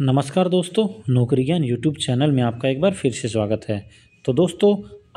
नमस्कार दोस्तों नौकरी ज्ञान यूट्यूब चैनल में आपका एक बार फिर से स्वागत है तो दोस्तों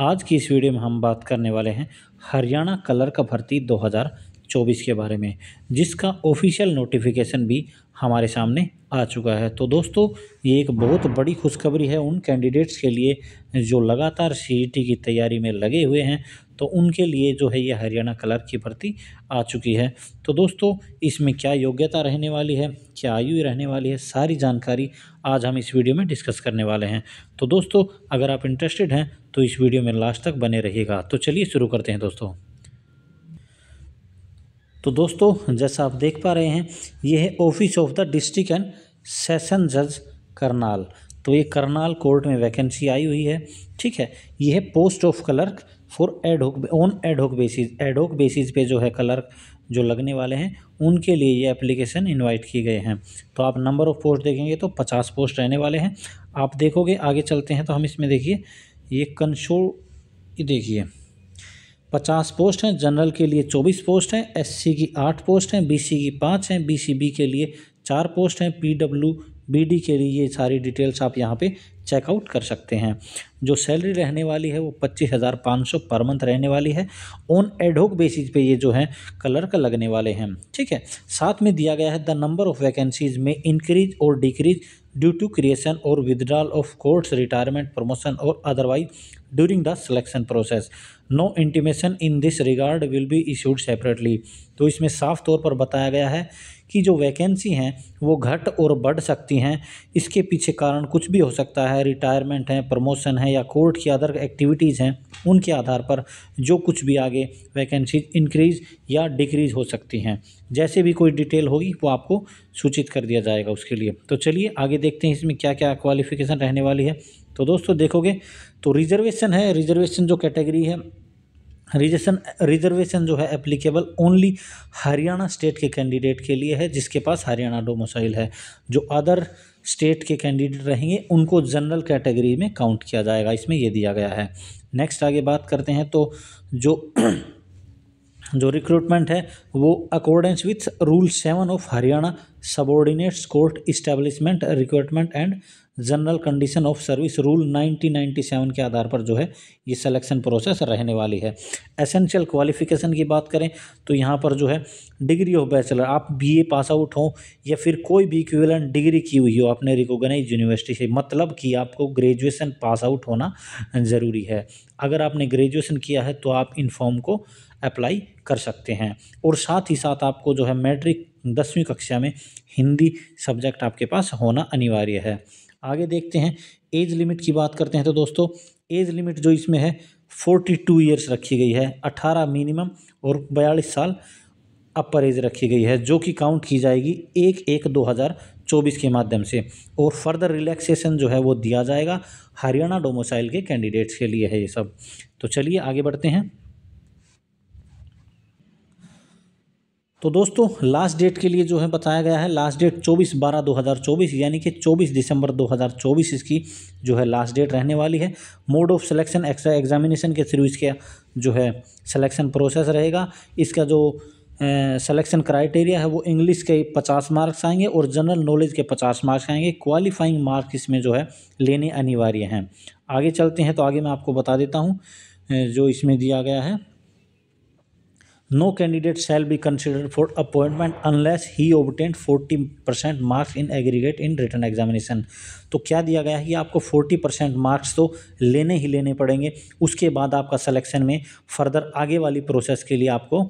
आज की इस वीडियो में हम बात करने वाले हैं हरियाणा कलर का भर्ती 2024 के बारे में जिसका ऑफिशियल नोटिफिकेशन भी हमारे सामने आ चुका है तो दोस्तों ये एक बहुत बड़ी खुशखबरी है उन कैंडिडेट्स के लिए जो लगातार सी e की तैयारी में लगे हुए हैं तो उनके लिए जो है ये हरियाणा क्लर्क की भर्ती आ चुकी है तो दोस्तों इसमें क्या योग्यता रहने वाली है क्या आयु रहने वाली है सारी जानकारी आज हम इस वीडियो में डिस्कस करने वाले हैं तो दोस्तों अगर आप इंटरेस्टेड हैं तो इस वीडियो में लास्ट तक बने रहिएगा तो चलिए शुरू करते हैं दोस्तों तो दोस्तों जैसा आप देख पा रहे हैं ये है office of the district and session जज करनाल तो ये करनाल कोर्ट में वैकेंसी आई हुई है ठीक है ये है post of clerk for ad hoc on ad hoc basis ad hoc basis पे जो है क्लर्क जो लगने वाले हैं उनके लिए ये एप्लीकेशन इनवाइट किए गए हैं तो आप नंबर ऑफ़ पोस्ट देखेंगे तो पचास पोस्ट रहने वाले हैं आप देखोगे आगे चलते हैं तो हम इसमें देखिए ये कंसोल देखिए पचास पोस्ट हैं जनरल के लिए चौबीस पोस्ट हैं एस की आठ पोस्ट हैं बी की पाँच हैं बी के लिए चार पोस्ट हैं पी बीडी के लिए ये सारी डिटेल्स आप यहाँ पे चेकआउट कर सकते हैं जो सैलरी रहने वाली है वो पच्चीस हज़ार पाँच सौ पर मंथ रहने वाली है ऑन एडोक बेसिस पे ये जो है कलर का लगने वाले हैं ठीक है साथ में दिया गया है द नंबर ऑफ़ वैकेंसीज़ में इंक्रीज और डिक्रीज ड्यू टू क्रिएशन और withdrawal of courts retirement promotion और otherwise during the selection process no intimation in this regard will be issued separately तो इसमें साफ तौर पर बताया गया है कि जो वैकेंसी हैं वो घट और बढ़ सकती हैं इसके पीछे कारण कुछ भी हो सकता है रिटायरमेंट है प्रमोशन है या कोर्ट की अदर एक्टिविटीज़ हैं उनके आधार पर जो कुछ भी आगे वैकेंसी इंक्रीज या डिक्रीज हो सकती हैं जैसे भी कोई डिटेल होगी वो आपको सूचित कर दिया जाएगा उसके लिए तो चलिए आगे देखते हैं इसमें क्या क्या क्वालिफिकेशन रहने वाली है तो दोस्तों देखोगे तो रिजर्वेशन है रिजर्वेशन जो कैटेगरी है रिजर्वेशन रिजर्वेशन जो है एप्लीकेबल ओनली हरियाणा स्टेट के कैंडिडेट के लिए है जिसके पास हरियाणा डोमोसाइल है जो अदर स्टेट के कैंडिडेट रहेंगे उनको जनरल कैटेगरी में काउंट किया जाएगा इसमें यह दिया गया है नेक्स्ट आगे बात करते हैं तो जो जो रिक्रूटमेंट है वो accordance with rule seven of Haryana subordinates court establishment recruitment and general condition of service rule 1997 के आधार पर जो है ये सिलेक्शन प्रोसेस रहने वाली है एसेंशियल क्वालिफिकेशन की बात करें तो यहाँ पर जो है डिग्री ऑफ बैचलर आप बीए पास आउट हो या फिर कोई भी इक्विवेलेंट डिग्री की हुई हो आपने रिकोगनाइज यूनिवर्सिटी से मतलब कि आपको ग्रेजुएसन पास आउट होना ज़रूरी है अगर आपने ग्रेजुएसन किया है तो आप इन फॉर्म को अप्लाई कर सकते हैं और साथ ही साथ आपको जो है मैट्रिक दसवीं कक्षा में हिंदी सब्जेक्ट आपके पास होना अनिवार्य है आगे देखते हैं एज लिमिट की बात करते हैं तो दोस्तों एज लिमिट जो इसमें है फोर्टी टू ईयर्स रखी गई है अठारह मिनिमम और बयालीस साल अपर एज रखी गई है जो कि काउंट की जाएगी एक एक दो हज़ार चौबीस के माध्यम से और फर्दर रिलैक्सेशन जो है वो दिया जाएगा हरियाणा डोमोसाइल के कैंडिडेट्स के लिए है ये सब तो चलिए आगे बढ़ते हैं तो दोस्तों लास्ट डेट के लिए जो है बताया गया है लास्ट डेट 24 बारह 2024 यानी कि 24 दिसंबर 2024 इसकी जो है लास्ट डेट रहने वाली है mode of selection extra examination के थ्रू इसका जो है सिलेक्शन प्रोसेस रहेगा इसका जो सिलेक्शन क्राइटेरिया है वो इंग्लिश के 50 मार्क्स आएंगे और जनरल नॉलेज के 50 मार्क्स आएंगे क्वालिफाइंग मार्क्स इसमें जो है लेने अनिवार्य हैं आगे चलते हैं तो आगे मैं आपको बता देता हूँ जो इसमें दिया गया है no candidate shall be consider for appointment unless he obtain forty percent marks in aggregate in written examination तो क्या दिया गया है कि आपको फोर्टी परसेंट मार्क्स तो लेने ही लेने पड़ेंगे उसके बाद आपका सलेक्शन में फर्दर आगे वाली प्रोसेस के लिए आपको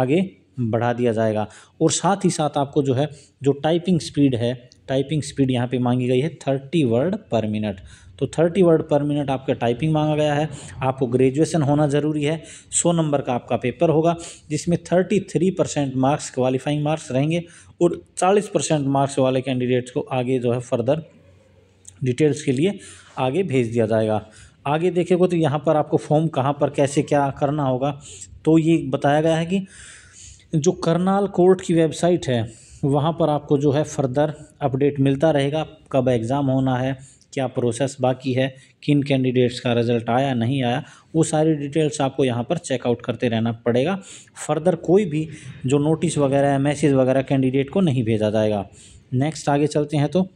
आगे बढ़ा दिया जाएगा और साथ ही साथ आपको जो है जो टाइपिंग स्पीड है टाइपिंग स्पीड यहाँ पे मांगी गई है थर्टी वर्ड पर मिनट तो थर्टी वर्ड पर मिनट आपका टाइपिंग मांगा गया है आपको ग्रेजुएशन होना ज़रूरी है सौ नंबर का आपका पेपर होगा जिसमें thirty three percent marks qualifying marks रहेंगे और चालीस परसेंट मार्क्स वाले कैंडिडेट्स को आगे जो है फर्दर डिटेल्स के लिए आगे भेज दिया जाएगा आगे देखेगा तो यहाँ पर आपको फॉर्म कहाँ पर कैसे क्या करना होगा तो ये बताया गया है कि जो करनाल कोर्ट की वेबसाइट है वहाँ पर आपको जो है फर्दर अपडेट मिलता रहेगा कब एग्ज़ाम होना है क्या प्रोसेस बाकी है किन कैंडिडेट्स का रिज़ल्ट आया नहीं आया वो सारी डिटेल्स आपको यहाँ पर चेकआउट करते रहना पड़ेगा फर्दर कोई भी जो नोटिस वगैरह है मैसेज वगैरह कैंडिडेट को नहीं भेजा जाएगा नेक्स्ट आगे चलते हैं तो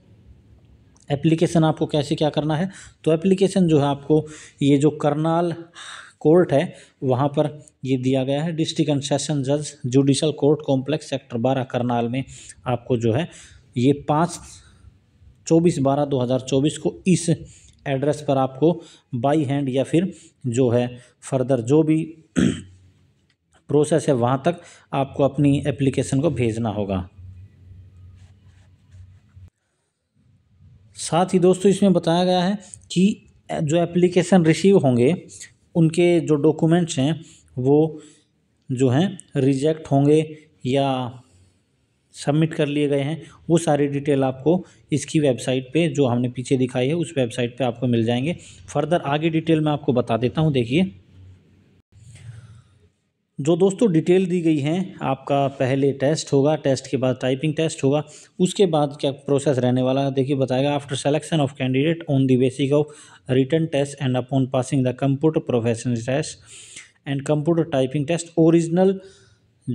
एप्लीकेशन आपको कैसे क्या करना है तो एप्लीकेशन जो है आपको ये जो करनाल कोर्ट है वहाँ पर ये दिया गया है डिस्ट्रिक्ट एंड सेशन जज जुडिशल कोर्ट कॉम्प्लेक्स सेक्टर बारह करनाल में आपको जो है ये पाँच चौबीस बारह दो हज़ार चौबीस को इस एड्रेस पर आपको बाई हैंड या फिर जो है फर्दर जो भी प्रोसेस है वहाँ तक आपको अपनी एप्लीकेशन को भेजना होगा साथ ही दोस्तों इसमें बताया गया है कि जो एप्लीकेशन रिसीव होंगे उनके जो डॉक्यूमेंट्स हैं वो जो हैं रिजेक्ट होंगे या सबमिट कर लिए गए हैं वो सारी डिटेल आपको इसकी वेबसाइट पे जो हमने पीछे दिखाई है उस वेबसाइट पे आपको मिल जाएंगे फर्दर आगे डिटेल मैं आपको बता देता हूँ देखिए जो दोस्तों डिटेल दी गई हैं आपका पहले टेस्ट होगा टेस्ट के बाद टाइपिंग टेस्ट होगा उसके बाद क्या प्रोसेस रहने वाला है देखिए बताएगा after selection of candidate on the basic of written test and upon passing the computer professional test and computer typing test original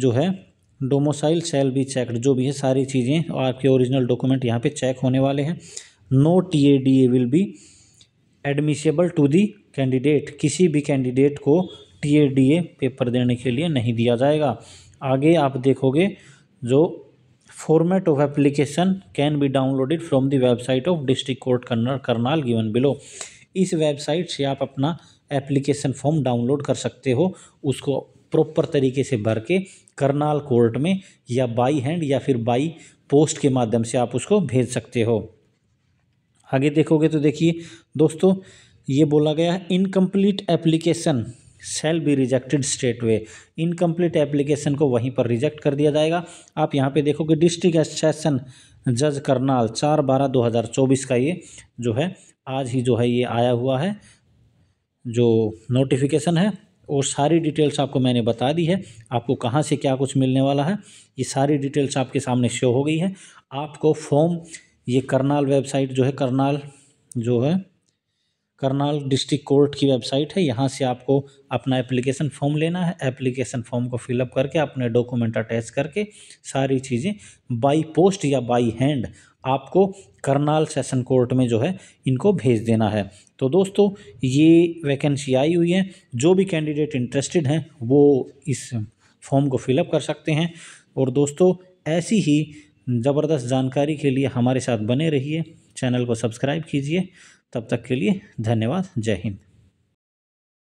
जो है डोमोसाइल सेल भी चेकड जो भी है सारी चीज़ें आपके ओरिजिनल डॉक्यूमेंट यहाँ पे चेक होने वाले हैं no T A D A will be admissible to the candidate किसी भी कैंडिडेट को टी डी पेपर देने के लिए नहीं दिया जाएगा आगे आप देखोगे जो format of application can be downloaded from the website of district court Karnal given below इस वेबसाइट से आप अपना एप्लीकेशन फॉर्म डाउनलोड कर सकते हो उसको प्रॉपर तरीके से भर के करनाल कोर्ट में या बाई हैंड या फिर बाई पोस्ट के माध्यम से आप उसको भेज सकते हो आगे देखोगे तो देखिए दोस्तों ये बोला गया है incomplete application shall be rejected straight way incomplete application को वहीं पर रिजेक्ट कर दिया जाएगा आप यहाँ पे देखोगे डिस्ट्रिक्ट सेशन जज करनाल चार बारह दो हज़ार चौबीस का ये जो है आज ही जो है ये आया हुआ है जो नोटिफिकेशन है और सारी डिटेल्स आपको मैंने बता दी है आपको कहाँ से क्या कुछ मिलने वाला है ये सारी डिटेल्स आपके सामने शो हो गई है आपको फॉर्म ये करनाल वेबसाइट जो है करनाल जो है करनाल डिस्ट्रिक्ट कोर्ट की वेबसाइट है यहाँ से आपको अपना एप्लीकेशन फॉर्म लेना है एप्लीकेशन फॉर्म को फिलअप करके अपने डॉक्यूमेंट अटैच करके सारी चीज़ें बाई पोस्ट या बाई हैंड आपको करनाल सेशन कोर्ट में जो है इनको भेज देना है तो दोस्तों ये वैकेंसी आई हुई है जो भी कैंडिडेट इंटरेस्टेड हैं वो इस फॉर्म को फिलअप कर सकते हैं और दोस्तों ऐसी ही ज़बरदस्त जानकारी के लिए हमारे साथ बने रहिए चैनल को सब्सक्राइब कीजिए तब तक के लिए धन्यवाद जय हिंद